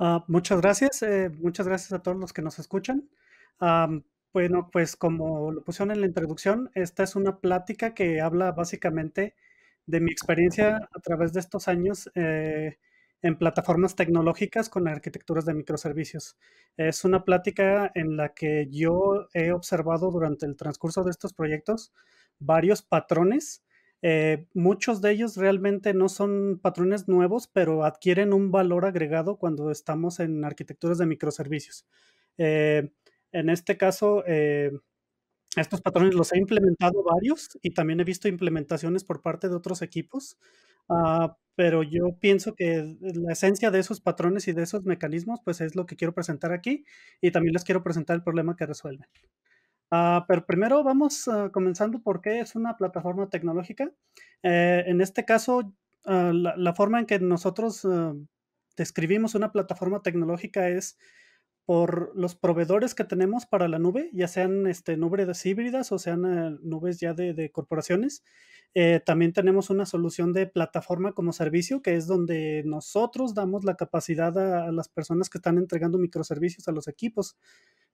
Ah, muchas gracias, eh, muchas gracias a todos los que nos escuchan. bueno, pues como lo pusieron en la introducción, esta es una plática que habla básicamente de mi experiencia a través de estos años eh, en plataformas tecnológicas con arquitecturas de microservicios. Es una plática en la que yo he observado durante el transcurso de estos proyectos varios patrones eh, muchos de ellos realmente no son patrones nuevos, pero adquieren un valor agregado cuando estamos en arquitecturas de microservicios. Eh, en este caso, eh, estos patrones los he implementado varios y también he visto implementaciones por parte de otros equipos, ah, pero yo pienso que la esencia de esos patrones y de esos mecanismos, pues es lo que quiero presentar aquí y también les quiero presentar el problema que resuelven. Ah, pero primero vamos ah, comenzando por qué es una plataforma tecnológica. Eh, en este caso, ah, la, forma en que nosotros describimos una plataforma tecnológica es por los proveedores que tenemos para la nube, ya sean este, nubes híbridas o sean eh, nubes ya de, corporaciones. Eh, también tenemos una solución de plataforma como servicio, que es donde nosotros damos la capacidad a las personas que están entregando microservicios a los equipos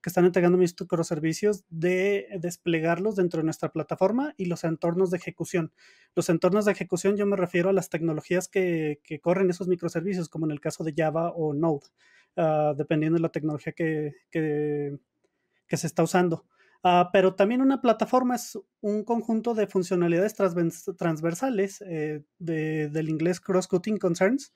que están entregando mis microservicios de desplegarlos dentro de nuestra plataforma y los entornos de ejecución. Los entornos de ejecución yo me refiero a las tecnologías que, corren esos microservicios, como en el caso de Java o Node, ah, dependiendo de la tecnología que, que, se está usando. Ah, pero también una plataforma es un conjunto de funcionalidades transversales eh, del inglés cross-cutting concerns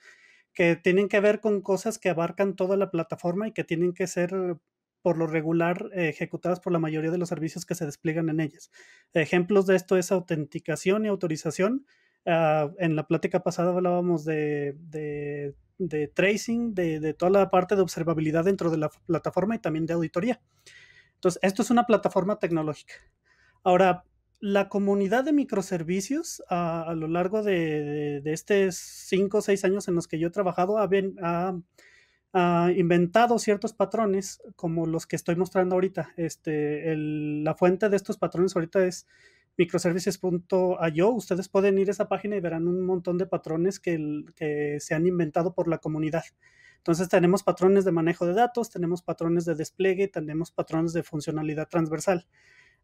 que tienen que ver con cosas que abarcan toda la plataforma y que tienen que ser por lo regular eh, ejecutadas por la mayoría de los servicios que se despliegan en ellas. Ejemplos de esto es autenticación y autorización. Ah, en la plática pasada hablábamos de, de, tracing, de, toda la parte de observabilidad dentro de la plataforma y también de auditoría. Entonces, esto es una plataforma tecnológica. Ahora, la comunidad de microservicios ah, a, lo largo de, estos cinco o seis años en los que yo he trabajado ha ha ah, inventado ciertos patrones como los que estoy mostrando ahorita. Este, la fuente de estos patrones ahorita es microservices.io. Ustedes pueden ir a esa página y verán un montón de patrones que, que, se han inventado por la comunidad. Entonces tenemos patrones de manejo de datos, tenemos patrones de despliegue, tenemos patrones de funcionalidad transversal.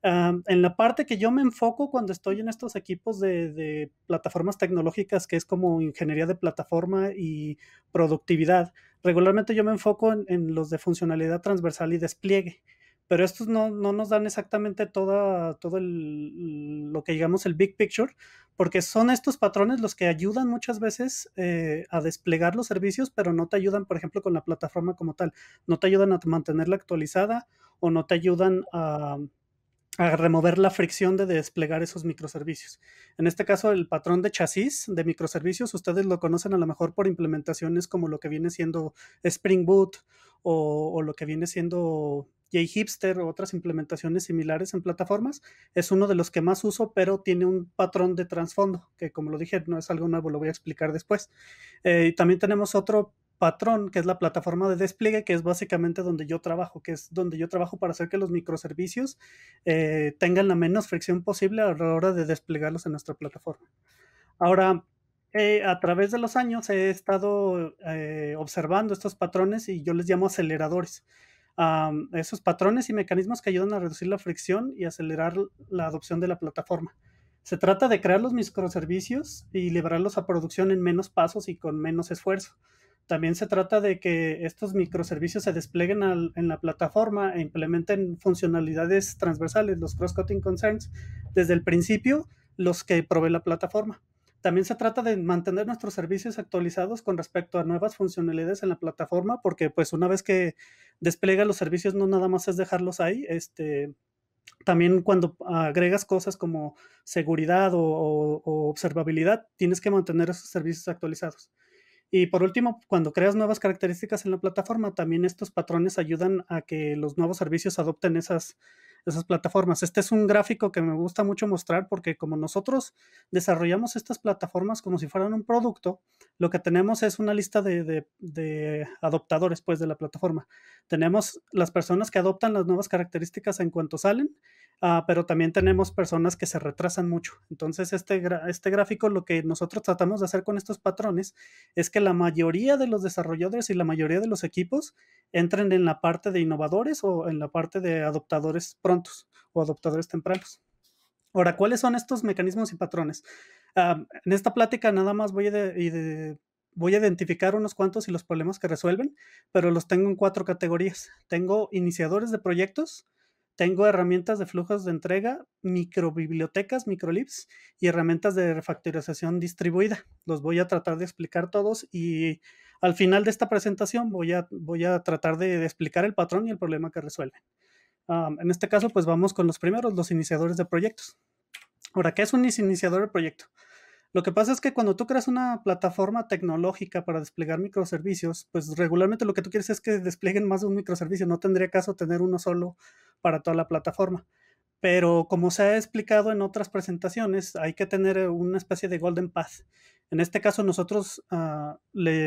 Ah, en la parte que yo me enfoco cuando estoy en estos equipos de, de plataformas tecnológicas, que es como ingeniería de plataforma y productividad, regularmente yo me enfoco en, los de funcionalidad transversal y despliegue, pero estos no, nos dan exactamente toda, todo lo que llamamos el big picture, porque son estos patrones los que ayudan muchas veces eh, a desplegar los servicios, pero no te ayudan, por ejemplo, con la plataforma como tal, no te ayudan a mantenerla actualizada o no te ayudan a a remover la fricción de desplegar esos microservicios. En este caso, el patrón de chasis de microservicios, ustedes lo conocen a lo mejor por implementaciones como lo que viene siendo Spring Boot o, lo que viene siendo Jhipster hipster o otras implementaciones similares en plataformas. Es uno de los que más uso, pero tiene un patrón de trasfondo, que como lo dije, no es algo nuevo, lo voy a explicar después. Eh, y también tenemos otro Patrón, que es la plataforma de despliegue, que es básicamente donde yo trabajo, que es donde yo trabajo para hacer que los microservicios eh, tengan la menos fricción posible a la hora de desplegarlos en nuestra plataforma. Ahora, eh, a través de los años he estado eh, observando estos patrones y yo les llamo aceleradores. esos patrones y mecanismos que ayudan a reducir la fricción y acelerar la adopción de la plataforma. Se trata de crear los microservicios y liberarlos a producción en menos pasos y con menos esfuerzo también se trata de que estos microservicios se desplieguen en la plataforma e implementen funcionalidades transversales, los cross-cutting concerns, desde el principio, los que provee la plataforma. También se trata de mantener nuestros servicios actualizados con respecto a nuevas funcionalidades en la plataforma, porque pues una vez que despliega los servicios no nada más es dejarlos ahí, este, también cuando agregas cosas como seguridad o observabilidad, tienes que mantener esos servicios actualizados. Y por último, cuando creas nuevas características en la plataforma, también estos patrones ayudan a que los nuevos servicios adopten esas esas plataformas. Este es un gráfico que me gusta mucho mostrar porque como nosotros desarrollamos estas plataformas como si fueran un producto, lo que tenemos es una lista de, adoptadores pues de la plataforma. Tenemos las personas que adoptan las nuevas características en cuanto salen, ah, pero también tenemos personas que se retrasan mucho. Entonces este, este gráfico lo que nosotros tratamos de hacer con estos patrones es que la mayoría de los desarrolladores y la mayoría de los equipos entren en la parte de innovadores o en la parte de adoptadores pronto o adoptadores tempranos. Ahora, ¿cuáles son estos mecanismos y patrones? en esta plática nada más voy a, identificar unos cuantos y los problemas que resuelven, pero los tengo en cuatro categorías. Tengo iniciadores de proyectos, tengo herramientas de flujos de entrega, microbibliotecas, microlibs y herramientas de refactorización distribuida. Los voy a tratar de explicar todos y al final de esta presentación voy a, tratar de, de explicar el patrón y el problema que resuelven en este caso, pues vamos con los primeros, los iniciadores de proyectos. Ahora, ¿qué es un iniciador de proyecto? Lo que pasa es que cuando tú creas una plataforma tecnológica para desplegar microservicios, pues regularmente lo que tú quieres es que desplieguen más de un microservicio. No tendría caso tener uno solo para toda la plataforma. Pero como se ha explicado en otras presentaciones, hay que tener eh, una especie de golden path. En este caso nosotros, ah,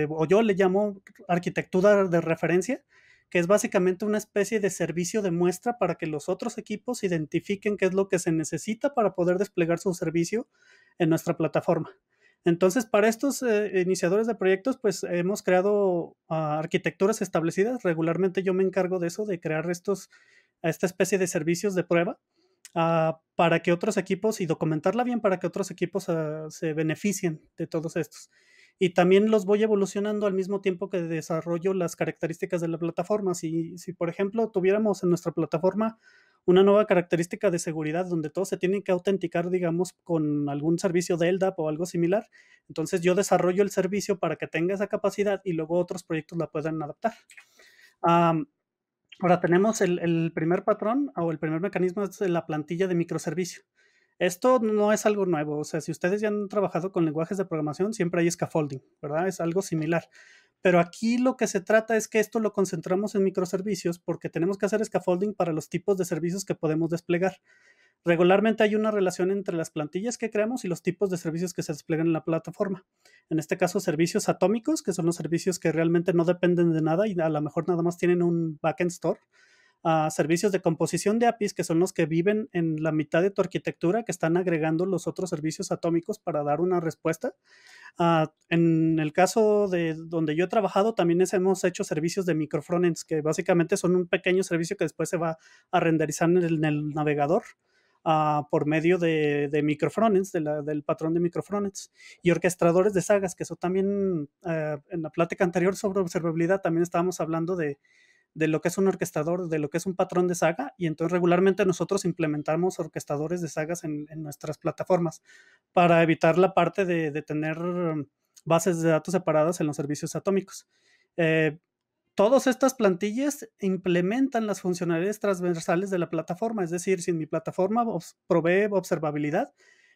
o yo le llamo arquitectura de referencia, que es básicamente una especie de servicio de muestra para que los otros equipos identifiquen qué es lo que se necesita para poder desplegar su servicio en nuestra plataforma. Entonces, para estos eh, iniciadores de proyectos, pues hemos creado ah, arquitecturas establecidas. Regularmente yo me encargo de eso, de crear estos, esta especie de servicios de prueba ah, para que otros equipos y documentarla bien para que otros equipos ah, se beneficien de todos estos y también los voy evolucionando al mismo tiempo que desarrollo las características de la plataforma. Si, por ejemplo, tuviéramos en nuestra plataforma una nueva característica de seguridad donde todos se tienen que autenticar, digamos, con algún servicio de LDAP o algo similar, entonces yo desarrollo el servicio para que tenga esa capacidad y luego otros proyectos la puedan adaptar. ahora tenemos el, el primer patrón o el primer mecanismo es la plantilla de microservicio. Esto no es algo nuevo, o sea, si ustedes ya han trabajado con lenguajes de programación, siempre hay scaffolding, ¿verdad? Es algo similar. Pero aquí lo que se trata es que esto lo concentramos en microservicios porque tenemos que hacer scaffolding para los tipos de servicios que podemos desplegar. Regularmente hay una relación entre las plantillas que creamos y los tipos de servicios que se despliegan en la plataforma. En este caso, servicios atómicos, que son los servicios que realmente no dependen de nada y a lo mejor nada más tienen un backend store servicios de composición de APIs, que son los que viven en la mitad de tu arquitectura, que están agregando los otros servicios atómicos para dar una respuesta. Ah, en el caso de donde yo he trabajado, también hemos hecho servicios de microfrontends, que básicamente son un pequeño servicio que después se va a renderizar en el, navegador. Ah, por medio de, de microfrontends, del patrón de microfrontends y orquestadores de sagas, que eso también eh, en la plática anterior sobre observabilidad también estábamos hablando de, de lo que es un orquestador, de lo que es un patrón de saga, y entonces regularmente nosotros implementamos orquestadores de sagas en, nuestras plataformas para evitar la parte de, de, tener bases de datos separadas en los servicios atómicos. Eh, todas estas plantillas implementan las funcionalidades transversales de la plataforma, es decir, si mi plataforma provee observabilidad,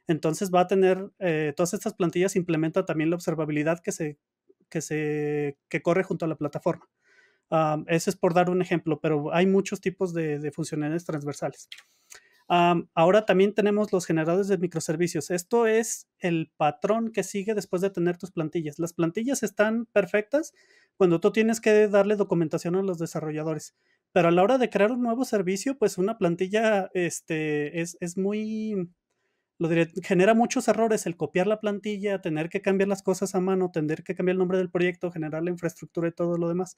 entonces va a tener, eh, todas estas plantillas implementan también la observabilidad que se, que se, que corre junto a la plataforma ese es por dar un ejemplo, pero hay muchos tipos de, de transversales. ahora también tenemos los generadores de microservicios. Esto es el patrón que sigue después de tener tus plantillas. Las plantillas están perfectas cuando tú tienes que darle documentación a los desarrolladores, pero a la hora de crear un nuevo servicio, pues una plantilla este, es, es muy genera muchos errores el copiar la plantilla, tener que cambiar las cosas a mano, tener que cambiar el nombre del proyecto, generar la infraestructura y todo lo demás.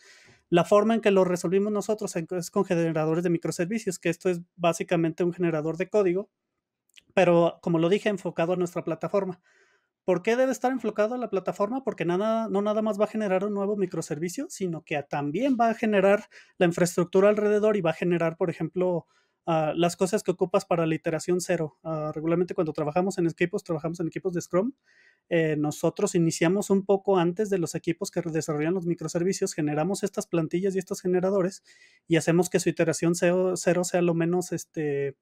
La forma en que lo resolvimos nosotros es con generadores de microservicios, que esto es básicamente un generador de código, pero como lo dije, enfocado a nuestra plataforma. ¿Por qué debe estar enfocado a la plataforma? Porque nada, no nada más va a generar un nuevo microservicio, sino que también va a generar la infraestructura alrededor y va a generar, por ejemplo, Ah, las cosas que ocupas para la iteración cero. Ah, regularmente cuando trabajamos en equipos, trabajamos en equipos de Scrum. Eh, nosotros iniciamos un poco antes de los equipos que desarrollan los microservicios, generamos estas plantillas y estos generadores y hacemos que su iteración cero, sea lo menos este,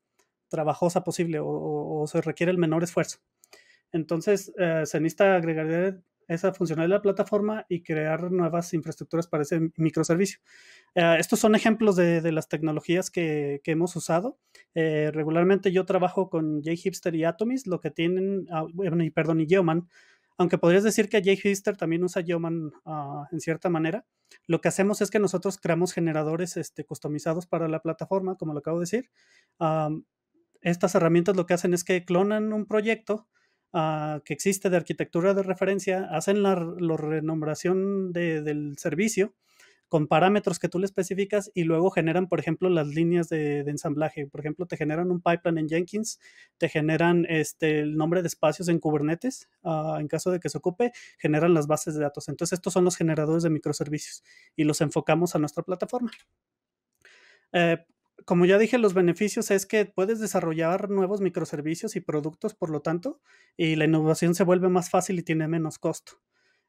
trabajosa posible o, se requiere el menor esfuerzo. Entonces, cenista eh, se esa funcionalidad de la plataforma y crear nuevas infraestructuras para ese microservicio. Eh, estos son ejemplos de, las tecnologías que, hemos usado. Eh, regularmente yo trabajo con JHipster y Atomis, lo que tienen, ah, y, perdón, y Geoman. Aunque podrías decir que JHipster también usa Geoman ah, en cierta manera, lo que hacemos es que nosotros creamos generadores este, customizados para la plataforma, como lo acabo de decir. estas herramientas lo que hacen es que clonan un proyecto, Ah, que existe de arquitectura de referencia, hacen la, renombración del servicio con parámetros que tú le especificas y luego generan, por ejemplo, las líneas de, ensamblaje. Por ejemplo, te generan un pipeline en Jenkins, te generan este, el nombre de espacios en Kubernetes, ah, en caso de que se ocupe, generan las bases de datos. Entonces, estos son los generadores de microservicios y los enfocamos a nuestra plataforma. Eh, como ya dije, los beneficios es que puedes desarrollar nuevos microservicios y productos, por lo tanto, y la innovación se vuelve más fácil y tiene menos costo.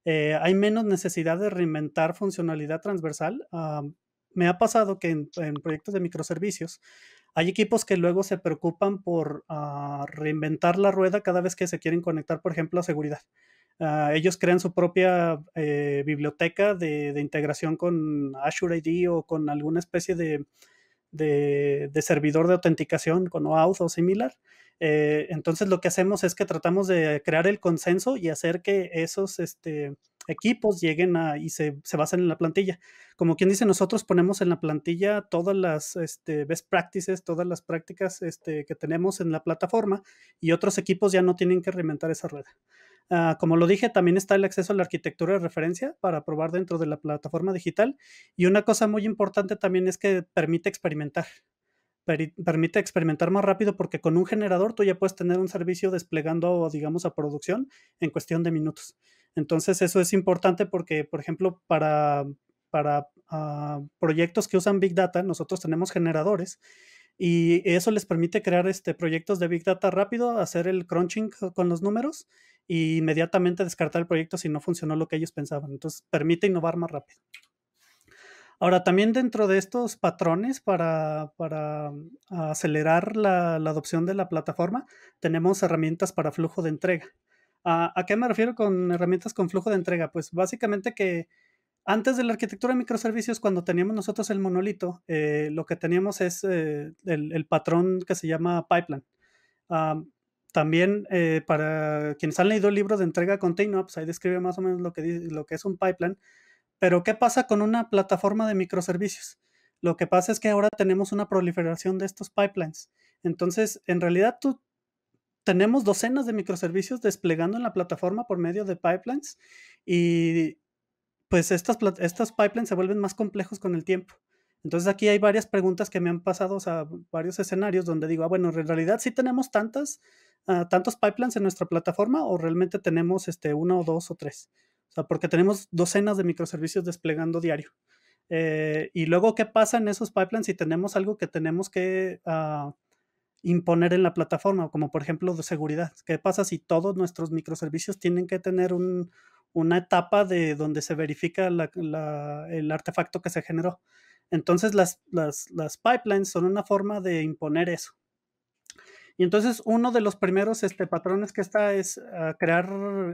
Eh, hay menos necesidad de reinventar funcionalidad transversal. Ah, me ha pasado que en, proyectos de microservicios hay equipos que luego se preocupan por ah, reinventar la rueda cada vez que se quieren conectar, por ejemplo, a seguridad. Ah, ellos crean su propia eh, biblioteca de, de, integración con Azure ID o con alguna especie de de, servidor de autenticación con OAuth o similar. Eh, entonces lo que hacemos es que tratamos de crear el consenso y hacer que esos este, equipos lleguen y se, basan basen en la plantilla. Como quien dice, nosotros ponemos en la plantilla todas las este, best practices, todas las prácticas este, que tenemos en la plataforma y otros equipos ya no tienen que reinventar esa rueda, ah, como lo dije, también está el acceso a la arquitectura de referencia para probar dentro de la plataforma digital. Y una cosa muy importante también es que permite experimentar permite experimentar más rápido porque con un generador tú ya puedes tener un servicio desplegando, digamos, a producción en cuestión de minutos. Entonces eso es importante porque, por ejemplo, para, para ah, proyectos que usan Big Data, nosotros tenemos generadores y eso les permite crear este, proyectos de Big Data rápido, hacer el crunching con los números e inmediatamente descartar el proyecto si no funcionó lo que ellos pensaban. Entonces permite innovar más rápido. Ahora, también dentro de estos patrones para, mm, acelerar la, adopción de la plataforma, tenemos herramientas para flujo de entrega. Ah, ¿A, qué me refiero con herramientas con flujo de entrega? Pues básicamente que antes de la arquitectura de microservicios, cuando teníamos nosotros el monolito, eh, lo que teníamos es eh, el, patrón que se llama pipeline. Ah, también eh, para quienes han leído libros de entrega continua, pues ahí describe más o menos lo que, lo que es un pipeline. Pero ¿qué pasa con una plataforma de microservicios? Lo que pasa es que ahora tenemos una proliferación de estos pipelines. Entonces, en realidad tú tenemos docenas de microservicios desplegando en la plataforma por medio de pipelines y pues estas, estas pipelines se vuelven más complejos con el tiempo. Entonces aquí hay varias preguntas que me han pasado a varios escenarios donde digo, ah, bueno, en realidad sí tenemos tantas, ah, tantos pipelines en nuestra plataforma o realmente tenemos este, uno o dos o tres. O sea, porque tenemos docenas de microservicios desplegando diario. Eh, y luego, ¿qué pasa en esos pipelines si tenemos algo que tenemos que ah, imponer en la plataforma, como por ejemplo de seguridad? ¿Qué pasa si todos nuestros microservicios tienen que tener una etapa de donde se verifica el artefacto que se generó? Entonces, las pipelines son una forma de imponer eso. Y entonces uno de los primeros este, patrones que está es ah, crear,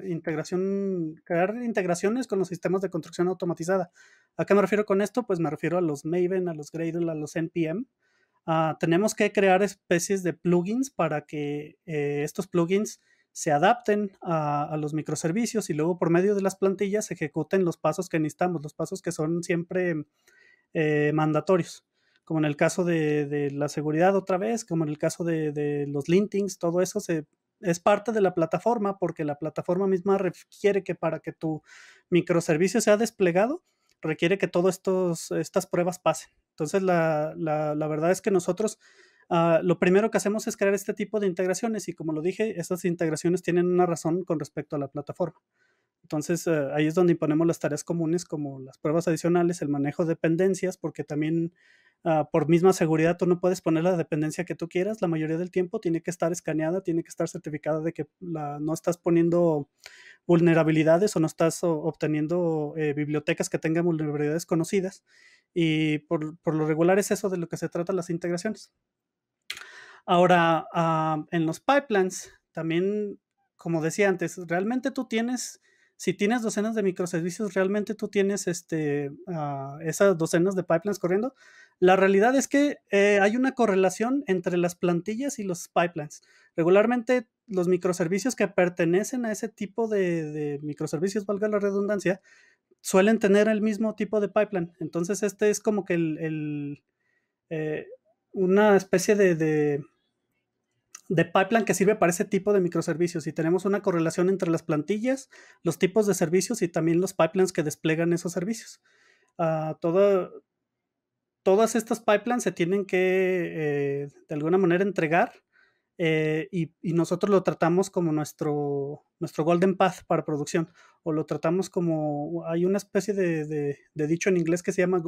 integración, crear integraciones con los sistemas de construcción automatizada. ¿A qué me refiero con esto? Pues me refiero a los Maven, a los Gradle, a los NPM. Ah, tenemos que crear especies de plugins para que eh, estos plugins se adapten a, los microservicios y luego por medio de las plantillas ejecuten los pasos que necesitamos, los pasos que son siempre eh, mandatorios como en el caso de, la seguridad otra vez, como en el caso de, los lintings, todo eso se, es parte de la plataforma porque la plataforma misma requiere que para que tu microservicio sea desplegado, requiere que todas estas pruebas pasen. Entonces, la, la, verdad es que nosotros ah, lo primero que hacemos es crear este tipo de integraciones y como lo dije, esas integraciones tienen una razón con respecto a la plataforma. Entonces, eh, ahí es donde imponemos las tareas comunes como las pruebas adicionales, el manejo de dependencias, porque también Ah, por misma seguridad, tú no puedes poner la dependencia que tú quieras. La mayoría del tiempo tiene que estar escaneada, tiene que estar certificada de que no estás poniendo vulnerabilidades o no estás obteniendo eh, bibliotecas que tengan vulnerabilidades conocidas. Y por, lo regular es eso de lo que se trata las integraciones. Ahora, ah, en los pipelines, también, como decía antes, realmente tú tienes si tienes docenas de microservicios, realmente tú tienes este, ah, esas docenas de pipelines corriendo. La realidad es que eh, hay una correlación entre las plantillas y los pipelines. Regularmente los microservicios que pertenecen a ese tipo de, microservicios, valga la redundancia, suelen tener el mismo tipo de pipeline. Entonces este es como que el, eh, una especie de de pipeline que sirve para ese tipo de microservicios y tenemos una correlación entre las plantillas, los tipos de servicios y también los pipelines que desplegan esos servicios. Ah, todas estas pipelines se tienen que eh, de alguna manera entregar eh, y, nosotros lo tratamos como nuestro, nuestro golden path para producción o lo tratamos como, hay una especie de, de dicho en inglés que se llama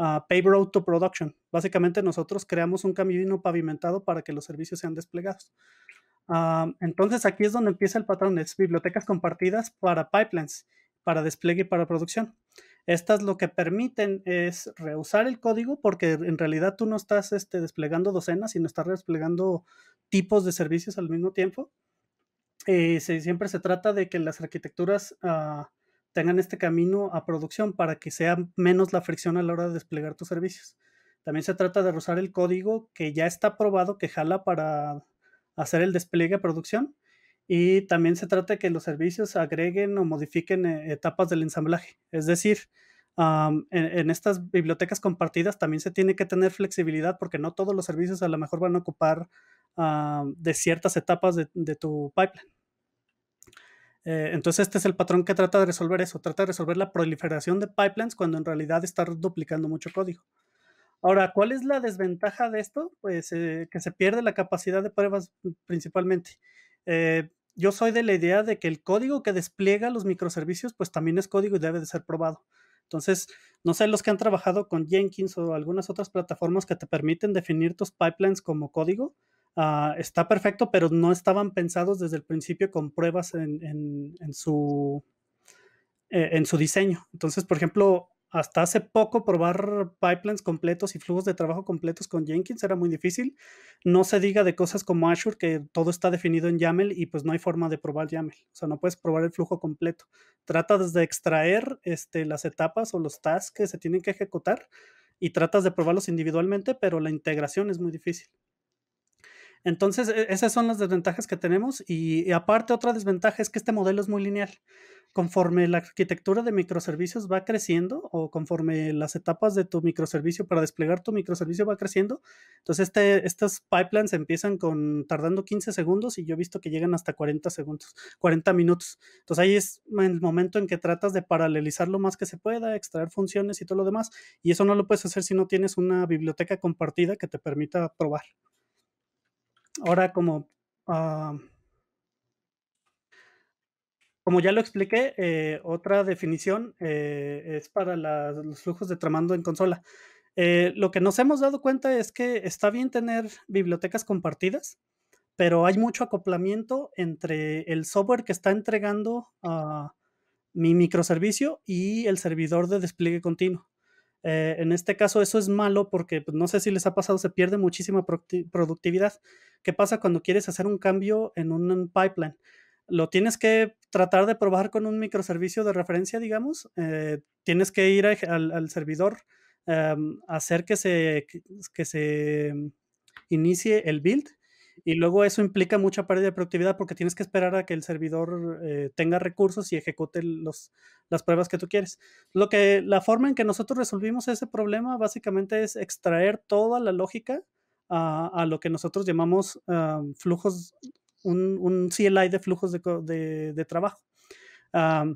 uh, pave road to production. Básicamente nosotros creamos un camino pavimentado para que los servicios sean desplegados. Ah, entonces aquí es donde empieza el patrón, es bibliotecas compartidas para pipelines, para despliegue y para producción. Estas lo que permiten es reusar el código porque en realidad tú no estás este, desplegando docenas, sino estás desplegando tipos de servicios al mismo tiempo. Eh, siempre se trata de que las arquitecturas ah, tengan este camino a producción para que sea menos la fricción a la hora de desplegar tus servicios. También se trata de rozar el código que ya está probado, que jala para hacer el despliegue a producción. Y también se trata de que los servicios agreguen o modifiquen eh, etapas del ensamblaje. Es decir, en, estas bibliotecas compartidas también se tiene que tener flexibilidad porque no todos los servicios a lo mejor van a ocupar de ciertas etapas de tu pipeline. Eh, entonces este es el patrón que trata de resolver eso, trata de resolver la proliferación de pipelines cuando en realidad está duplicando mucho código. Ahora, ¿cuál es la desventaja de esto? Pues eh, que se pierde la capacidad de pruebas mm, principalmente. Eh, yo soy de la idea de que el código que despliega los microservicios, pues también es código y debe de ser probado. Entonces, no sé, los que han trabajado con Jenkins o algunas otras plataformas que te permiten definir tus pipelines como código, Ah, está perfecto, pero no estaban pensados desde el principio con pruebas en, su, eh, en su diseño. Entonces, por ejemplo, hasta hace poco probar pipelines completos y flujos de trabajo completos con Jenkins era muy difícil. No se diga de cosas como Azure, que todo está definido en YAML y pues no hay forma de probar YAML. O sea, no puedes probar el flujo completo. Tratas de extraer este, las etapas o los tasks que se tienen que ejecutar y tratas de probarlos individualmente, pero la integración es muy difícil. Entonces, e, esas son las desventajas que tenemos y, aparte otra desventaja es que este modelo es muy lineal. Conforme la arquitectura de microservicios va creciendo o conforme las etapas de tu microservicio para desplegar tu microservicio va creciendo, entonces este, estas pipelines empiezan con tardando 15 segundos y yo he visto que llegan hasta 40 segundos, 40 minutos. Entonces ahí es el momento en que tratas de paralelizar lo más que se pueda, extraer funciones y todo lo demás. Y eso no lo puedes hacer si no tienes una biblioteca compartida que te permita probar. Ahora, como, ah, como ya lo expliqué, eh, otra definición eh, es para los flujos de tramando en consola. Eh, lo que nos hemos dado cuenta es que está bien tener bibliotecas compartidas, pero hay mucho acoplamiento entre el software que está entregando mi microservicio y el servidor de despliegue continuo. Eh, en este caso eso es malo porque pues, no sé si les ha pasado, se pierde muchísima productividad. ¿Qué pasa cuando quieres hacer un cambio en un pipeline? Lo tienes que tratar de probar con un microservicio de referencia, digamos. Eh, tienes que ir al, servidor, em, hacer que se, que se em, inicie el build y luego eso implica mucha pérdida de productividad porque tienes que esperar a que el servidor eh, tenga recursos y ejecute las pruebas que tú quieres. Lo que la forma en que nosotros resolvimos ese problema básicamente es extraer toda la lógica a, lo que nosotros llamamos ah, flujos, un, un, CLI de flujos de, trabajo. Ah,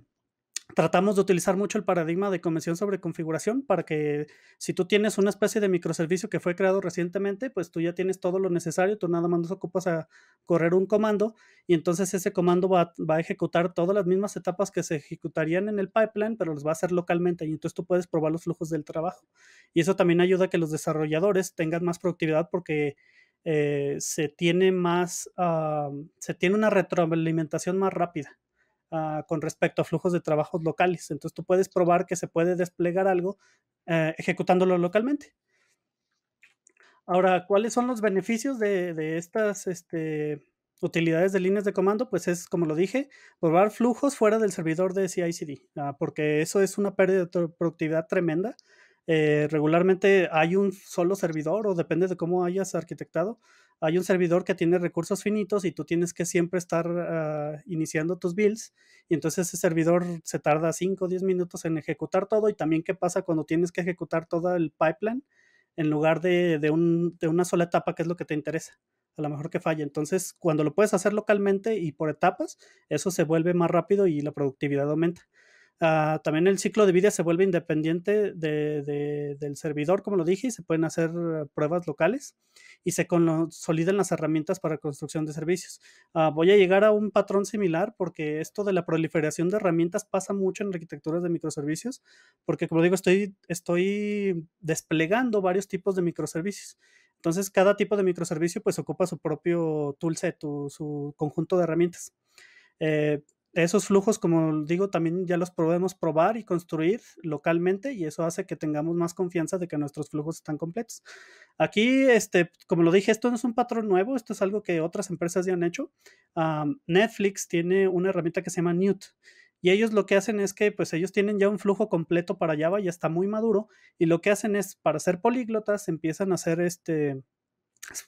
tratamos de utilizar mucho el paradigma de convención sobre configuración para que si tú tienes una especie de microservicio que fue creado recientemente, pues tú ya tienes todo lo necesario, tú nada más nos ocupas a correr un comando y entonces ese comando va, a ejecutar todas las mismas etapas que se ejecutarían en el pipeline, pero los va a hacer localmente y entonces tú puedes probar los flujos del trabajo. Y eso también ayuda a que los desarrolladores tengan más productividad porque... Eh, se tiene más, ah, se tiene una retroalimentación más rápida. Ah, con respecto a flujos de trabajos locales. Entonces tú puedes probar que se puede desplegar algo eh, ejecutándolo localmente. Ahora, ¿cuáles son los beneficios de, estas este, utilidades de líneas de comando? Pues es, como lo dije, probar flujos fuera del servidor de CI/CD, ah, porque eso es una pérdida de productividad tremenda. Eh, regularmente hay un solo servidor o depende de cómo hayas arquitectado, hay un servidor que tiene recursos finitos y tú tienes que siempre estar ah, iniciando tus builds y entonces ese servidor se tarda 5 o 10 minutos en ejecutar todo y también qué pasa cuando tienes que ejecutar todo el pipeline en lugar de, de, un, de una sola etapa que es lo que te interesa. A lo mejor que falla. Entonces, cuando lo puedes hacer localmente y por etapas, eso se vuelve más rápido y la productividad aumenta. Ah, también el ciclo de vida se vuelve independiente del servidor, como lo dije, y se pueden hacer eh, pruebas locales y se consolidan las herramientas para construcción de servicios. Ah, voy a llegar a un patrón similar porque esto de la proliferación de herramientas pasa mucho en arquitecturas de microservicios, porque como digo, estoy, estoy desplegando varios tipos de microservicios. Entonces, cada tipo de microservicio pues ocupa su propio toolset, su, su conjunto de herramientas. Eh, esos flujos, como digo, también ya los podemos probar y construir localmente y eso hace que tengamos más confianza de que nuestros flujos están completos. Aquí, este, como lo dije, esto no es un patrón nuevo, esto es algo que otras empresas ya han hecho. Netflix tiene una herramienta que se llama Newt y ellos lo que hacen es que pues ellos tienen ya un flujo completo para Java, ya está muy maduro y lo que hacen es para ser políglotas empiezan a hacer este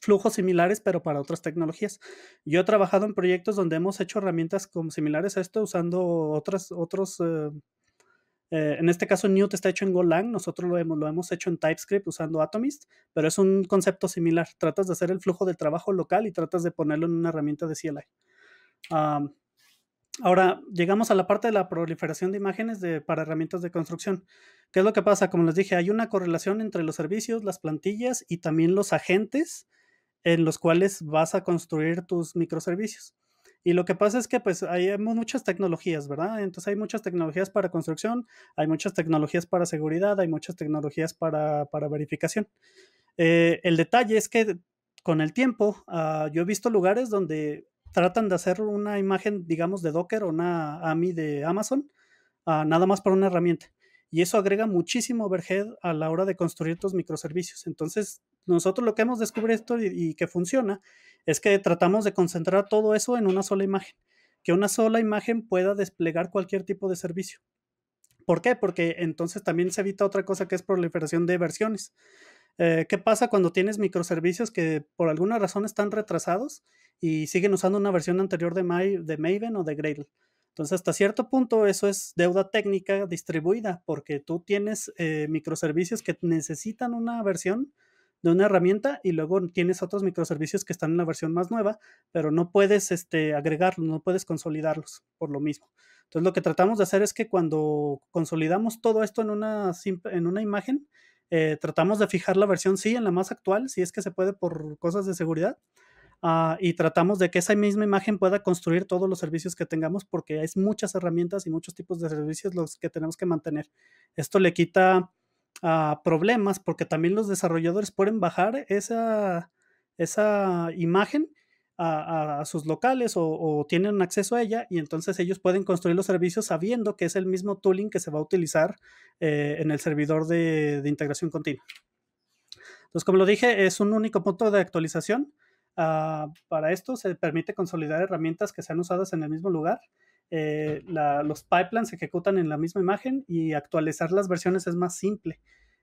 flujos similares, pero para otras tecnologías. Yo he trabajado en proyectos donde hemos hecho herramientas como similares a esto usando otras, otros, eh, eh, en este caso Newt está hecho en Golang, nosotros lo hemos, lo hemos hecho en TypeScript usando Atomist, pero es un concepto similar. Tratas de hacer el flujo de trabajo local y tratas de ponerlo en una herramienta de CLI. Ahora, llegamos a la parte de la proliferación de imágenes de, para herramientas de construcción. ¿Qué es lo que pasa? Como les dije, hay una correlación entre los servicios, las plantillas y también los agentes en los cuales vas a construir tus microservicios. Y lo que pasa es que pues hay muchas tecnologías, ¿verdad? Entonces hay muchas tecnologías para construcción, hay muchas tecnologías para seguridad, hay muchas tecnologías para, verificación. Eh, el detalle es que con el tiempo ah, yo he visto lugares donde tratan de hacer una imagen, digamos, de Docker o una AMI de Amazon, ah, nada más por una herramienta. Y eso agrega muchísimo overhead a la hora de construir tus microservicios. Entonces, nosotros lo que hemos descubierto y, y que funciona es que tratamos de concentrar todo eso en una sola imagen, que una sola imagen pueda desplegar cualquier tipo de servicio. ¿Por qué? Porque entonces también se evita otra cosa que es proliferación de versiones. Eh, ¿Qué pasa cuando tienes microservicios que por alguna razón están retrasados y siguen usando una versión anterior de, Maven o de Gradle. Entonces, hasta cierto punto, eso es deuda técnica distribuida, porque tú tienes eh, microservicios que necesitan una versión de una herramienta y luego tienes otros microservicios que están en la versión más nueva, pero no puedes este, agregarlos, no puedes consolidarlos por lo mismo. Entonces, lo que tratamos de hacer es que cuando consolidamos todo esto en una, en una imagen, eh, tratamos de fijar la versión sí en la más actual, si es que se puede por cosas de seguridad, Ah, y tratamos de que esa misma imagen pueda construir todos los servicios que tengamos porque hay muchas herramientas y muchos tipos de servicios los que tenemos que mantener. Esto le quita ah, problemas porque también los desarrolladores pueden bajar esa, imagen a, sus locales o, tienen acceso a ella y entonces ellos pueden construir los servicios sabiendo que es el mismo tooling que se va a utilizar eh, en el servidor de, de, integración continua. Entonces, como lo dije, es un único punto de actualización. Ah, para esto se permite consolidar herramientas que sean usadas en el mismo lugar. Eh, los pipelines se ejecutan en la misma imagen y actualizar las versiones es más simple.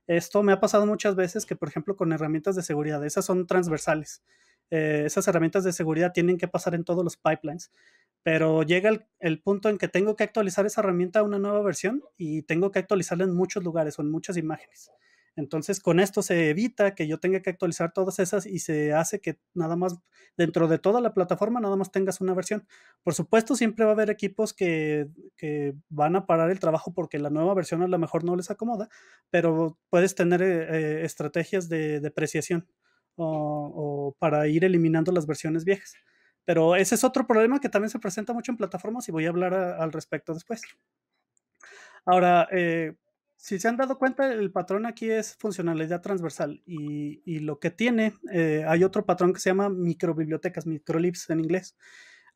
Esto me ha pasado muchas veces que, por ejemplo, con herramientas de seguridad, esas son transversales. Eh, esas herramientas de seguridad tienen que pasar en todos los pipelines, pero llega el, punto en que tengo que actualizar esa herramienta a una nueva versión y tengo que actualizarla en muchos lugares o en muchas imágenes. Entonces, con esto se evita que yo tenga que actualizar todas esas y se hace que nada más dentro de toda la plataforma nada más tengas una versión. Por supuesto, siempre va a haber equipos que, van a parar el trabajo porque la nueva versión a lo mejor no les acomoda, pero puedes tener eh, eh, estrategias de depreciación o, para ir eliminando las versiones viejas. Pero ese es otro problema que también se presenta mucho en plataformas y voy a hablar eh, al respecto después. Ahora, si se han dado cuenta, el patrón aquí es funcionalidad transversal y, lo que tiene, eh, hay otro patrón que se llama microbibliotecas, microlibs en inglés.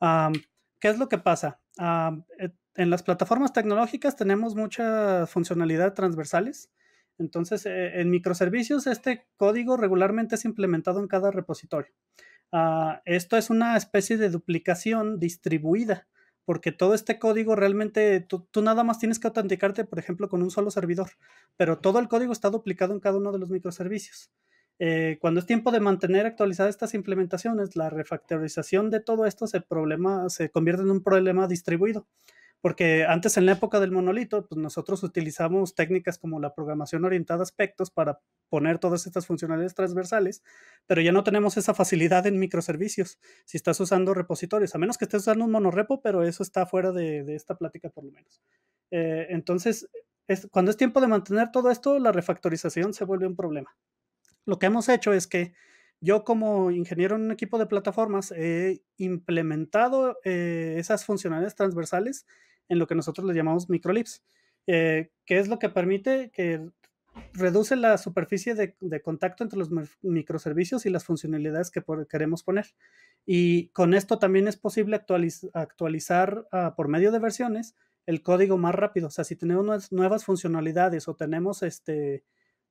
¿Qué es lo que pasa? en las plataformas tecnológicas tenemos mucha funcionalidad transversales. Entonces, eh, en microservicios, este código regularmente es implementado en cada repositorio. Ah, esto es una especie de duplicación distribuida porque todo este código realmente tú, nada más tienes que autenticarte, por ejemplo, con un solo servidor, pero todo el código está duplicado en cada uno de los microservicios. Eh, cuando es tiempo de mantener actualizadas estas implementaciones, la refactorización de todo esto se, problema, se convierte en un problema distribuido porque antes en la época del monolito, pues, nosotros utilizamos técnicas como la programación orientada a aspectos para poner todas estas funcionalidades transversales, pero ya no tenemos esa facilidad en microservicios si estás usando repositorios, a menos que estés usando un monorepo, pero eso está fuera de, esta plática por lo menos. Eh, entonces, cuando es tiempo de mantener todo esto, la refactorización se vuelve un problema. Lo que hemos hecho es que yo como ingeniero en un equipo de plataformas he implementado eh, esas funcionalidades transversales en lo que nosotros le llamamos microlips, eh, que es lo que permite que reduce la superficie de, contacto entre los microservicios y las funcionalidades que queremos poner. Y con esto también es posible actualizar ah, por medio de versiones el código más rápido. O sea, si tenemos nuevas funcionalidades o tenemos este,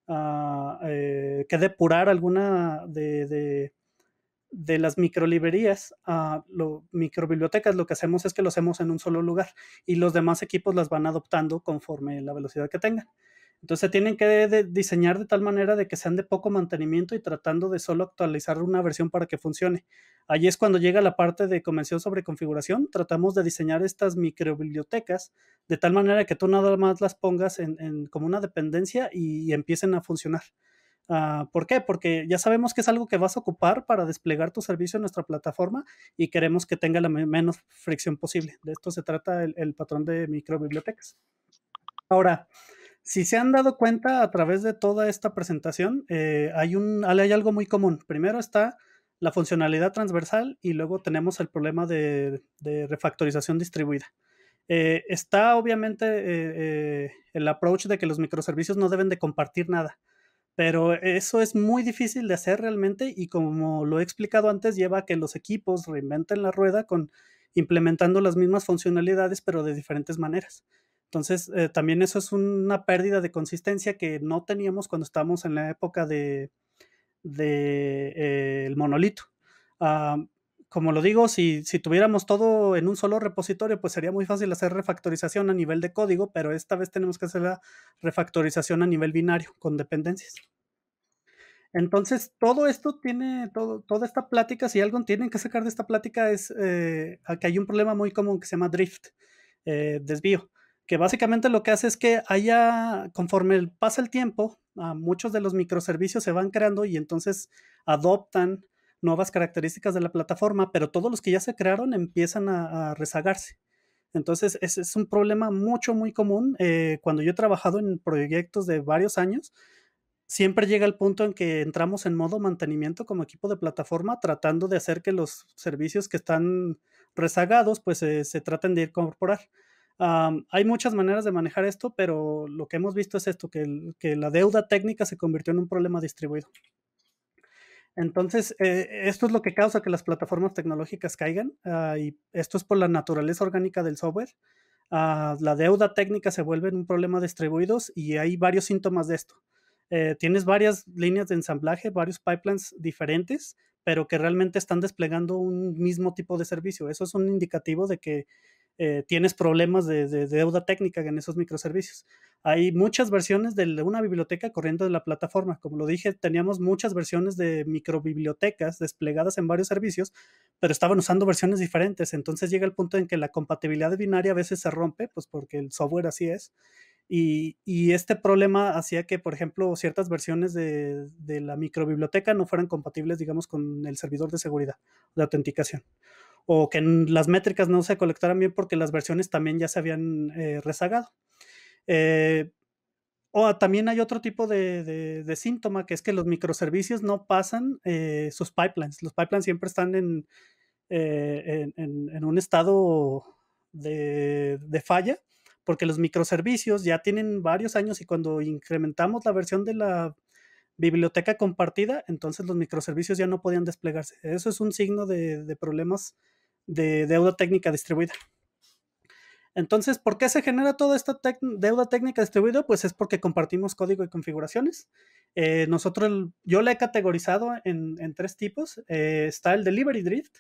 Ah, eh, que depurar alguna de, de, las microlibrerías, a lo, microbibliotecas, lo que hacemos es que lo hacemos en un solo lugar y los demás equipos las van adoptando conforme la velocidad que tengan. Entonces tienen que diseñar de tal manera de que sean de poco mantenimiento y tratando de solo actualizar una versión para que funcione. Allí es cuando llega la parte de convención sobre configuración. Tratamos de diseñar estas microbibliotecas de tal manera que tú nada más las pongas en, como una dependencia y, empiecen a funcionar. Ah, ¿Por qué? Porque ya sabemos que es algo que vas a ocupar para desplegar tu servicio en nuestra plataforma y queremos que tenga la menos fricción posible. De esto se trata el, el patrón de microbibliotecas. Ahora, si se han dado cuenta a través de toda esta presentación, eh, hay, algo muy común. Primero está la funcionalidad transversal y luego tenemos el problema de, refactorización distribuida. Eh, está obviamente eh, el approach de que los microservicios no deben de compartir nada, pero eso es muy difícil de hacer realmente y como lo he explicado antes, lleva a que los equipos reinventen la rueda con implementando las mismas funcionalidades pero de diferentes maneras. Entonces, eh, también eso es una pérdida de consistencia que no teníamos cuando estábamos en la época de, eh, monolito. Ah, como lo digo, si, si, tuviéramos todo en un solo repositorio, pues sería muy fácil hacer refactorización a nivel de código, pero esta vez tenemos que hacer la refactorización a nivel binario con dependencias. Entonces, todo esto tiene, toda esta plática, si algo tienen que sacar de esta plática es eh, que hay un problema muy común que se llama drift, desvío que básicamente lo que hace es que haya, conforme pasa el tiempo, ah, muchos de los microservicios se van creando y entonces adoptan nuevas características de la plataforma, pero todos los que ya se crearon empiezan a, rezagarse. Entonces, ese es un problema mucho, muy común. Eh, cuando yo he trabajado en proyectos de varios años, siempre llega el punto en que entramos en modo mantenimiento como equipo de plataforma, tratando de hacer que los servicios que están rezagados, pues eh, se traten de incorporar hay muchas maneras de manejar esto, pero lo que hemos visto es esto, que, la deuda técnica se convirtió en un problema distribuido. Entonces, eh, esto es lo que causa que las plataformas tecnológicas caigan ah, y esto es por la naturaleza orgánica del software. Ah, la deuda técnica se vuelve un problema distribuido y hay varios síntomas de esto. Eh, tienes varias líneas de ensamblaje, varios pipelines diferentes, pero que realmente están desplegando un mismo tipo de servicio. Eso es un indicativo de que eh, tienes problemas de, deuda técnica en esos microservicios. Hay muchas versiones de una biblioteca corriendo de la plataforma. Como lo dije, teníamos muchas versiones de microbibliotecas desplegadas en varios servicios, pero estaban usando versiones diferentes. Entonces llega el punto en que la compatibilidad binaria a veces se rompe, pues porque el software así es. Y, este problema hacía que, por ejemplo, ciertas versiones de, de, la microbiblioteca no fueran compatibles, digamos, con el servidor de seguridad, de autenticación o que las métricas no se colectaran bien porque las versiones también ya se habían eh, rezagado. Eh, o también hay otro tipo de, síntoma, que es que los microservicios no pasan eh, sus pipelines. Los pipelines siempre están en, un estado de, falla porque los microservicios ya tienen varios años y cuando incrementamos la versión de la biblioteca compartida, entonces los microservicios ya no podían desplegarse. Eso es un signo de, de problemas de deuda técnica distribuida. Entonces, ¿por qué se genera toda esta deuda técnica distribuida? Pues es porque compartimos código y configuraciones. Eh, nosotros, yo la he categorizado en, tres tipos. Eh, está el delivery drift,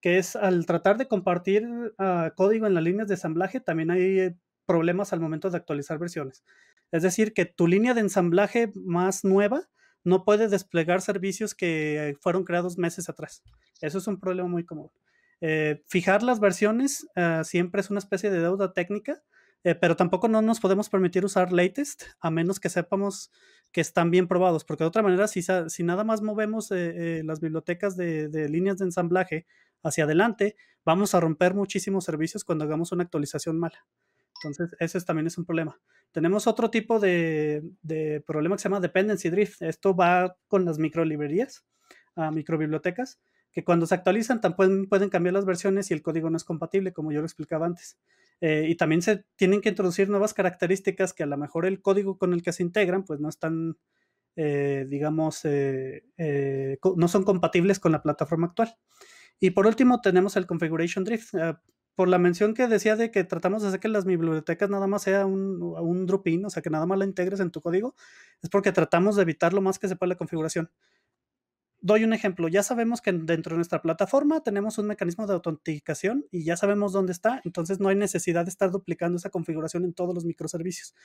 que es al tratar de compartir ah, código en las líneas de ensamblaje, también hay eh, problemas al momento de actualizar versiones. Es decir, que tu línea de ensamblaje más nueva no puede desplegar servicios que fueron creados meses atrás. Eso es un problema muy común. Eh, fijar las versiones ah, siempre es una especie de deuda técnica, eh, pero tampoco no nos podemos permitir usar latest a menos que sepamos que están bien probados, porque de otra manera, si, nada más movemos eh, las bibliotecas de, líneas de ensamblaje hacia adelante, vamos a romper muchísimos servicios cuando hagamos una actualización mala. Entonces, ese también es un problema. Tenemos otro tipo de, problema que se llama dependency drift. Esto va con las micro librerías, a ah, microbibliotecas que cuando se actualizan también pueden cambiar las versiones y el código no es compatible, como yo lo explicaba antes. Eh, y también se tienen que introducir nuevas características que a lo mejor el código con el que se integran, pues no están, eh, digamos, eh, no son compatibles con la plataforma actual. Y por último tenemos el configuration drift. por la mención que decía de que tratamos de hacer que las bibliotecas nada más sea un, un in o sea, que nada más la integres en tu código, es porque tratamos de evitar lo más que se pueda la configuración doy un ejemplo, ya sabemos que dentro de nuestra plataforma tenemos un mecanismo de autenticación y ya sabemos dónde está, entonces no hay necesidad de estar duplicando esa configuración en todos los microservicios.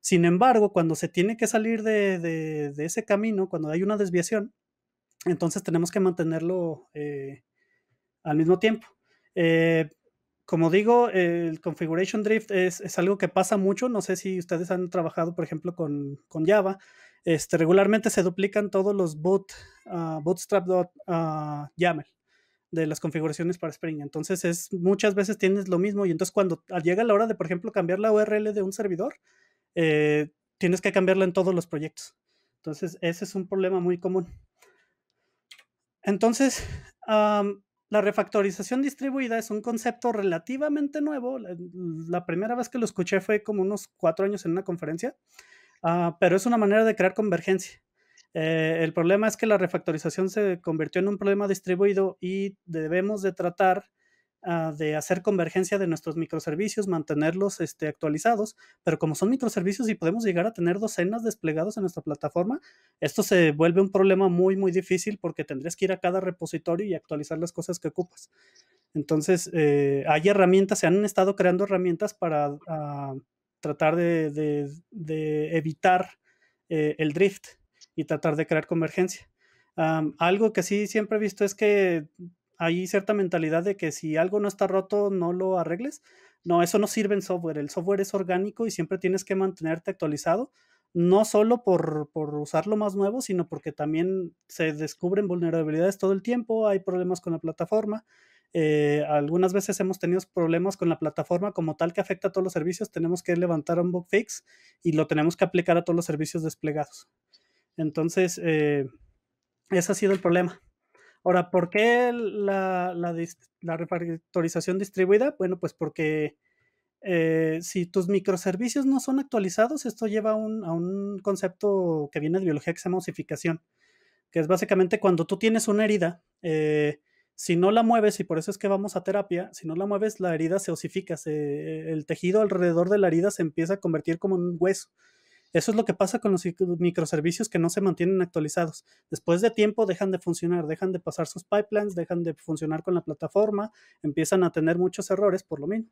Sin embargo, cuando se tiene que salir de, ese camino, cuando hay una desviación, entonces tenemos que mantenerlo eh, al mismo tiempo. Eh, como digo, el configuration drift es, algo que pasa mucho. No sé si ustedes han trabajado, por ejemplo, con Java, este, regularmente se duplican todos los boot, ah, ah, de las configuraciones para Spring. Entonces, es, muchas veces tienes lo mismo y entonces cuando llega la hora de, por ejemplo, cambiar la URL de un servidor, eh, tienes que cambiarla en todos los proyectos. Entonces, ese es un problema muy común. Entonces, la refactorización distribuida es un concepto relativamente nuevo. la, primera vez que lo escuché fue como unos cuatro años en una conferencia. Ah, pero es una manera de crear convergencia. Eh, el problema es que la refactorización se convirtió en un problema distribuido y debemos de tratar ah, de hacer convergencia de nuestros microservicios, mantenerlos este, actualizados, pero como son microservicios y podemos llegar a tener docenas desplegados en nuestra plataforma, esto se vuelve un problema muy, muy difícil porque tendrías que ir a cada repositorio y actualizar las cosas que ocupas. Entonces, eh, hay herramientas, se han estado creando herramientas para ah, tratar de, evitar eh, el drift y tratar de crear convergencia. algo que sí siempre he visto es que hay cierta mentalidad de que si algo no está roto, no lo arregles. No, eso no sirve en software. El software es orgánico y siempre tienes que mantenerte actualizado, no solo por, por usar más nuevo, sino porque también se descubren vulnerabilidades todo el tiempo, hay problemas con la plataforma. Eh, algunas veces hemos tenido problemas con la plataforma como tal que afecta a todos los servicios, tenemos que levantar un bug fix y lo tenemos que aplicar a todos los servicios desplegados. Entonces, eh, ese ha sido el problema. Ahora, ¿por qué la, la, distribuida? Bueno, pues porque eh, si tus microservicios no son actualizados, esto lleva a un, concepto que viene de biología que se llama osificación, que es básicamente cuando tú tienes una herida, si no la mueves, y por eso es que vamos a terapia, si no la mueves, la herida se osifica, el tejido alrededor de la herida se empieza a convertir como un hueso. Eso es lo que pasa con los microservicios que no se mantienen actualizados. Después de tiempo dejan de funcionar, dejan de pasar sus pipelines, dejan de funcionar con la plataforma, empiezan a tener muchos errores por lo mismo.